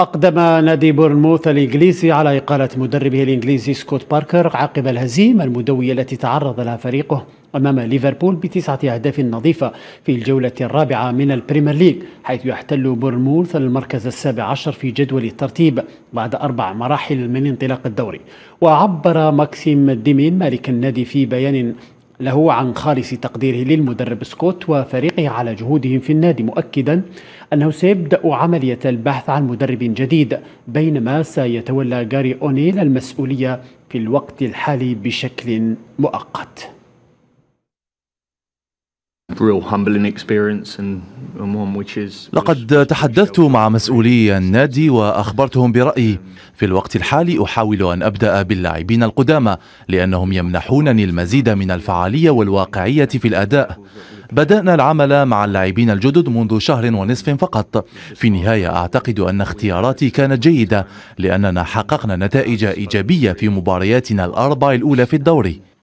أقدم نادي بورنموث الإنجليزي على إقالة مدربه الإنجليزي سكوت باركر عقب الهزيمة المدوية التي تعرض لها فريقه أمام ليفربول بتسعة أهداف نظيفة في الجولة الرابعة من البريمير ليج حيث يحتل بورنموث المركز السابع عشر في جدول الترتيب بعد أربع مراحل من انطلاق الدوري وعبر ماكسيم ديمين مالك النادي في بيان له عن خالص تقديره للمدرب سكوت وفريقه على جهودهم في النادي مؤكدا أنه سيبدأ عملية البحث عن مدرب جديد بينما سيتولى غاري أونيل المسؤولية في الوقت الحالي بشكل مؤقت لقد تحدثت مع مسؤولي النادي وأخبرتهم برأيي في الوقت الحالي أحاول أن أبدأ باللاعبين القدامى لأنهم يمنحونني المزيد من الفعالية والواقعية في الأداء بدأنا العمل مع اللاعبين الجدد منذ شهر ونصف فقط في النهاية أعتقد أن اختياراتي كانت جيدة لأننا حققنا نتائج إيجابية في مبارياتنا الأربع الأولى في الدوري